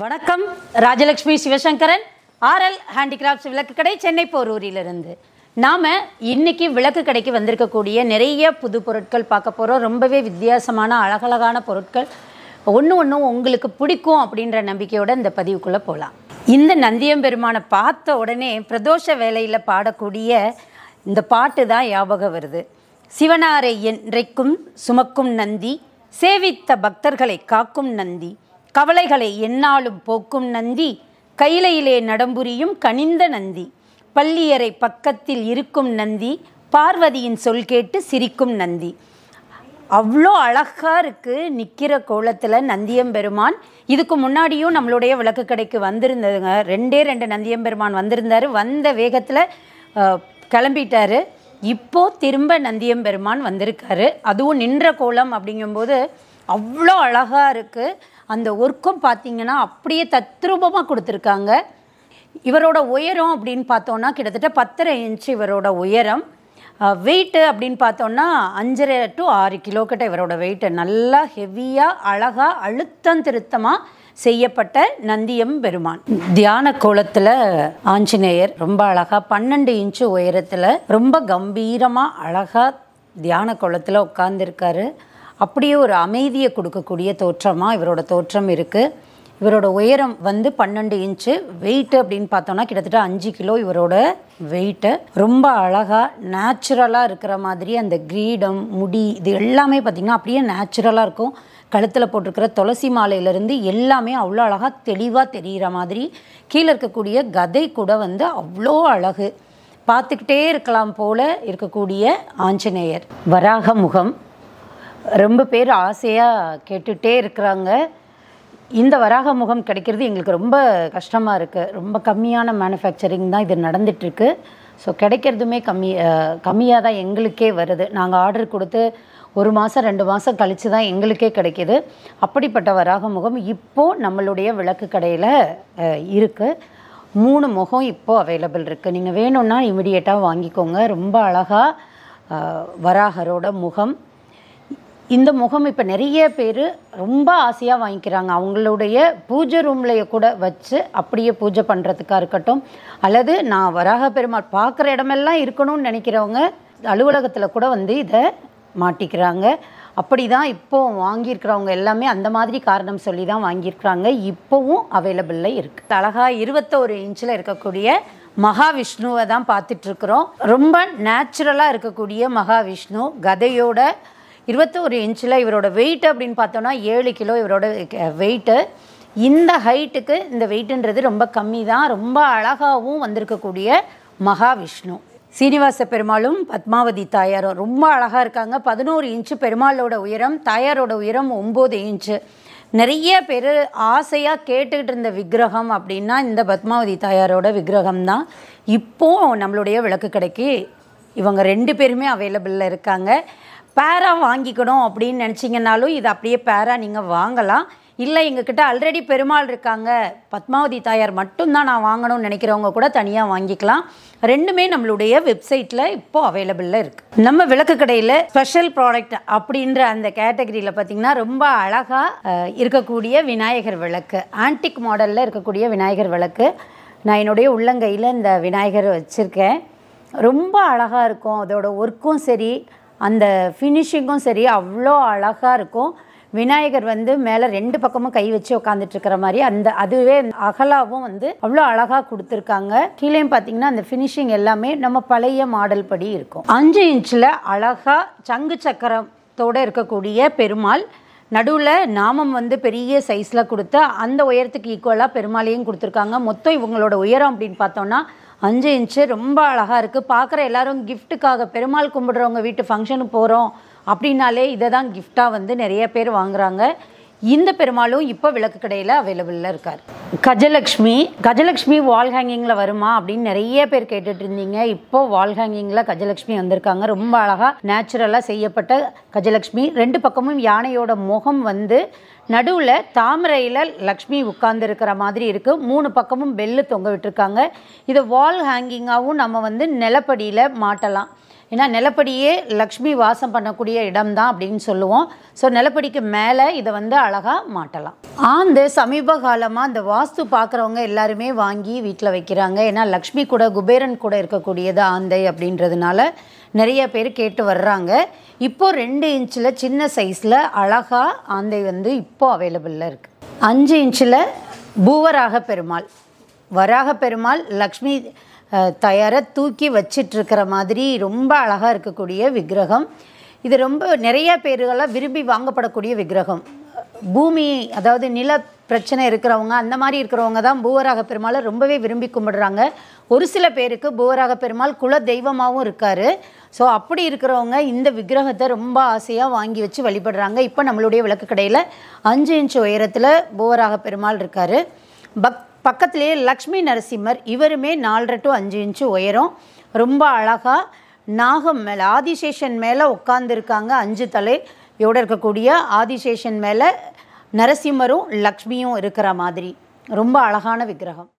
வணக்கம் Rajalakshmi Sivasankaran RL handicrafts விளக்கு கடை சென்னை போரூரிலிருந்து நாம் இன்றைக்கி விளக்கு கடைக்கு வந்திருக்கக்கூடிய நிறைய புது பொருட்கள் பார்க்க போகிறோம் ரொம்பவே வித்தியாசமான அழகழகான பொருட்கள் ஒன்று ஒன்றும் உங்களுக்கு பிடிக்கும் அப்படின்ற நம்பிக்கையோடு இந்த பதிவுக்குள்ளே போகலாம் இந்த நந்தியம்பெருமானை பார்த்த உடனே பிரதோஷ வேலையில் பாடக்கூடிய இந்த பாட்டு தான் ஞாபகம் வருது சிவனாரை என்றைக்கும் சுமக்கும் நந்தி சேவித்த பக்தர்களை காக்கும் நந்தி கவலைகளை என்னாலும் போக்கும் நந்தி கைலையிலே நடம்புரியும் கனிந்த நந்தி பள்ளியறை பக்கத்தில் இருக்கும் நந்தி பார்வதியின் சொல் கேட்டு சிரிக்கும் நந்தி அவ்வளோ அழகாக இருக்குது நிற்கிற கோலத்தில் நந்தியம்பெருமான் இதுக்கு முன்னாடியும் நம்மளுடைய விளக்கு கடைக்கு வந்திருந்ததுங்க ரெண்டே ரெண்டு நந்தியம்பெருமான் வந்திருந்தார் வந்த வேகத்தில் கிளம்பிட்டார் இப்போது திரும்ப நந்தியம்பெருமான் வந்திருக்காரு அதுவும் நின்ற கோலம் அப்படிங்கும்போது அவ்வளோ அழகாக இருக்குது அந்த ஒர்க்கும் பார்த்தீங்கன்னா அப்படியே தத்ரூபமாக கொடுத்துருக்காங்க இவரோட உயரம் அப்படின்னு பார்த்தோன்னா கிட்டத்தட்ட பத்தரை இன்ச்சு இவரோட உயரம் வெயிட்டு அப்படின்னு பார்த்தோன்னா அஞ்சரை டு ஆறு கிலோ கிட்ட இவரோட வெயிட்டு நல்லா ஹெவியாக அழகாக அழுத்தம் திருத்தமாக செய்யப்பட்ட நந்தியம் பெருமான் தியான கோலத்தில் ஆஞ்சநேயர் ரொம்ப அழகாக பன்னெண்டு இன்ச்சு உயரத்தில் ரொம்ப கம்பீரமாக அழகாக தியான கோலத்தில் உட்காந்துருக்காரு அப்படியே ஒரு அமைதியை கொடுக்கக்கூடிய தோற்றமாக இவரோட தோற்றம் இருக்குது இவரோட உயரம் வந்து பன்னெண்டு இன்ச்சு வெயிட்டு அப்படின்னு பார்த்தோன்னா கிட்டத்தட்ட அஞ்சு கிலோ இவரோட வெயிட்டு ரொம்ப அழகாக நேச்சுரலாக இருக்கிற மாதிரி அந்த கிரீடம் முடி இது எல்லாமே பார்த்திங்கன்னா அப்படியே நேச்சுரலாக இருக்கும் கழுத்தில் போட்டிருக்கிற துளசி மாலையிலேருந்து எல்லாமே அவ்வளோ அழகாக தெளிவாக தெரிகிற மாதிரி கீழே இருக்கக்கூடிய கதை கூட வந்து அவ்வளோ அழகு பார்த்துக்கிட்டே இருக்கலாம் போல் இருக்கக்கூடிய ஆஞ்சநேயர் வராக முகம் ரொம்ப பேர் ஆசையாக கேட்டுகிட்டே இருக்கிறாங்க இந்த வராக முகம் கிடைக்கிறது எங்களுக்கு ரொம்ப கஷ்டமாக இருக்குது ரொம்ப கம்மியான மேனுஃபேக்சரிங் தான் இது நடந்துகிட்ருக்கு ஸோ கிடைக்கிறதுமே கம்மி கம்மியாக தான் எங்களுக்கே வருது நாங்கள் ஆர்டர் கொடுத்து ஒரு மாதம் ரெண்டு மாதம் கழித்து தான் எங்களுக்கே கிடைக்கிது அப்படிப்பட்ட வராக முகம் இப்போது நம்மளுடைய விளக்கு கடையில் இருக்குது மூணு முகம் இப்போது அவைலபிள் இருக்குது நீங்கள் வேணும்னா இமிடியேட்டாக வாங்கிக்கோங்க ரொம்ப அழகாக வராகரோட முகம் இந்த முகம் இப்போ நிறைய பேர் ரொம்ப ஆசையாக வாங்கிக்கிறாங்க அவங்களுடைய பூஜை ரூம்லையே கூட வச்சு அப்படியே பூஜை பண்ணுறதுக்காக இருக்கட்டும் அல்லது நான் வராக பெருமாள் பார்க்குற இடமெல்லாம் இருக்கணும்னு நினைக்கிறவங்க அலுவலகத்தில் கூட வந்து இதை மாட்டிக்கிறாங்க அப்படி தான் இப்போ வாங்கியிருக்கிறவங்க எல்லாமே அந்த மாதிரி காரணம் சொல்லி தான் வாங்கியிருக்கிறாங்க இப்போவும் அவைலபிளில் இருக்குது அழகாக இருபத்தோரு இன்ச்சில் இருக்கக்கூடிய மகாவிஷ்ணுவை தான் பார்த்துட்ருக்குறோம் ரொம்ப நேச்சுரலாக இருக்கக்கூடிய மகாவிஷ்ணு கதையோட இருபத்தோரு இன்ச்சில் இவரோட வெயிட் அப்படின்னு பார்த்தோன்னா ஏழு கிலோ இவரோட வெயிட்டு இந்த ஹைட்டுக்கு இந்த வெயிட்டுன்றது ரொம்ப கம்மி தான் ரொம்ப அழகாகவும் வந்திருக்கக்கூடிய மகாவிஷ்ணு சீனிவாச பெருமாளும் பத்மாவதி தாயாரும் ரொம்ப அழகாக இருக்காங்க பதினோரு இன்ச்சு பெருமாளோட உயரம் தாயாரோட உயரம் ஒம்பது இன்ச்சு நிறைய பேர் ஆசையாக கேட்டுக்கிட்டு இருந்த விக்கிரகம் அப்படின்னா இந்த பத்மாவதி தாயாரோட விக்கிரகம் தான் இப்போது நம்மளுடைய விளக்கு கடைக்கு இவங்க ரெண்டு பேருமே அவைலபிளில் இருக்காங்க பேராக வாங்கிக்கணும் அப்படின்னு நினச்சிங்கனாலும் இது அப்படியே பேராக நீங்கள் வாங்கலாம் இல்லை எங்ககிட்ட ஆல்ரெடி பெருமாள் இருக்காங்க பத்மாவதி தாயார் மட்டும்தான் நான் வாங்கணும்னு நினைக்கிறவங்க கூட தனியாக வாங்கிக்கலாம் ரெண்டுமே நம்மளுடைய வெப்சைட்டில் இப்போது அவைலபிளில் இருக்குது நம்ம விளக்கு கடையில் ஸ்பெஷல் ப்ராடக்ட் அப்படின்ற அந்த கேட்டகரியில் பார்த்திங்கன்னா ரொம்ப அழகாக இருக்கக்கூடிய விநாயகர் விளக்கு ஆன்டிக் மாடலில் இருக்கக்கூடிய விநாயகர் விளக்கு நான் என்னுடைய உள்ளங்கையில் இந்த விநாயகர் வச்சுருக்கேன் ரொம்ப அழகாக இருக்கும் அதோடய ஒர்க்கும் சரி அந்த ஃபினிஷிங்கும் சரி அவ்வளோ அழகாக இருக்கும் விநாயகர் வந்து மேலே ரெண்டு பக்கமும் கை வச்சு உட்காந்துட்டு இருக்கிற மாதிரி அந்த அதுவே அகலாவும் வந்து அவ்வளோ அழகாக கொடுத்துருக்காங்க கீழேயும் பார்த்தீங்கன்னா அந்த ஃபினிஷிங் எல்லாமே நம்ம பழைய மாடல் படி இருக்கும் அஞ்சு இன்ச்சில் அழகாக சங்கு சக்கரத்தோடு இருக்கக்கூடிய பெருமாள் நடுவில் நாமம் வந்து பெரிய சைஸில் கொடுத்து அந்த உயரத்துக்கு ஈக்குவலாக பெருமாளையும் கொடுத்துருக்காங்க மொத்தம் இவங்களோட உயரம் அப்படின்னு பார்த்தோன்னா அஞ்சு இன்ச்சு ரொம்ப அழகாக இருக்குது பார்க்குற எல்லாரும் கிஃப்ட்டுக்காக பெருமாள் கும்பிடுறவங்க வீட்டு ஃபங்க்ஷனுக்கு போகிறோம் அப்படின்னாலே இதை தான் கிஃப்டாக வந்து நிறைய பேர் வாங்குகிறாங்க இந்த பெருமாளும் இப்போ விளக்கு கடையில் அவைலபிளில் இருக்கார் கஜலக்ஷ்மி கஜலக்ஷ்மி வால் ஹேங்கிங்கில் வருமா அப்படின்னு நிறைய பேர் கேட்டுட்டு இருந்தீங்க இப்போ வால் ஹேங்கிங்கில் கஜலக்ஷ்மி வந்திருக்காங்க ரொம்ப அழகாக நேச்சுரலாக செய்யப்பட்ட கஜலக்ஷ்மி ரெண்டு பக்கமும் யானையோட முகம் வந்து நடுவில் தாமரையில் லக்ஷ்மி உட்கார்ந்துருக்கிற மாதிரி இருக்குது மூணு பக்கமும் பெல்லு தொங்க விட்டுருக்காங்க இதை வால் ஹேங்கிங்காகவும் நம்ம வந்து நிலப்படியில் மாட்டலாம் ஏன்னா நிலப்படியே லக்ஷ்மி வாசம் பண்ணக்கூடிய இடம் தான் அப்படின்னு சொல்லுவோம் ஸோ நிலப்படிக்கு மேலே இதை வந்து அழகாக மாட்டலாம் ஆந்த சமீப காலமாக இந்த வாஸ்து பார்க்குறவங்க எல்லாருமே வாங்கி வீட்டில் வைக்கிறாங்க ஏன்னா லக்ஷ்மி கூட குபேரன் கூட இருக்கக்கூடியது ஆந்தை அப்படின்றதுனால நிறைய பேர் கேட்டு வர்றாங்க இப்போது ரெண்டு இன்ச்சில் சின்ன சைஸில் அழகாக ஆந்தை வந்து இப்போது அவைலபிளில் இருக்குது அஞ்சு இன்ச்சில் பூவராக பெருமாள் வராக பெருமாள் லக்ஷ்மி தயாராக தூக்கி வச்சிட்ருக்கிற மாதிரி ரொம்ப அழகாக இருக்கக்கூடிய விக்கிரகம் இது ரொம்ப நிறைய பேர்களாக விரும்பி வாங்கப்படக்கூடிய விக்கிரகம் பூமி அதாவது நில பிரச்சனை இருக்கிறவங்க அந்த மாதிரி இருக்கிறவங்க தான் பூவராக பெருமாளை ரொம்பவே விரும்பி கும்பிடுறாங்க ஒரு சில பேருக்கு பூவராக பெருமாள் குல தெய்வமாகவும் இருக்கார் ஸோ அப்படி இருக்கிறவங்க இந்த விக்கிரகத்தை ரொம்ப ஆசையாக வாங்கி வச்சு வழிபடுறாங்க இப்போ நம்மளுடைய விளக்கு கடையில் அஞ்சு இன்ச் உயரத்தில் பூவராக பெருமாள் இருக்கார் பக்தி பக்கத்துலேயே லக்ஷ்மி நரசிம்மர் இவருமே நாலரை டு அஞ்சு இன்ச்சு உயரம் ரொம்ப அழகாக நாகம் மேலே ஆதிசேஷன் மேலே உட்காந்துருக்காங்க அஞ்சு தலை இருக்கக்கூடிய ஆதிசேஷன் மேலே நரசிம்மரும் லக்ஷ்மியும் இருக்கிற மாதிரி ரொம்ப அழகான விக்கிரகம்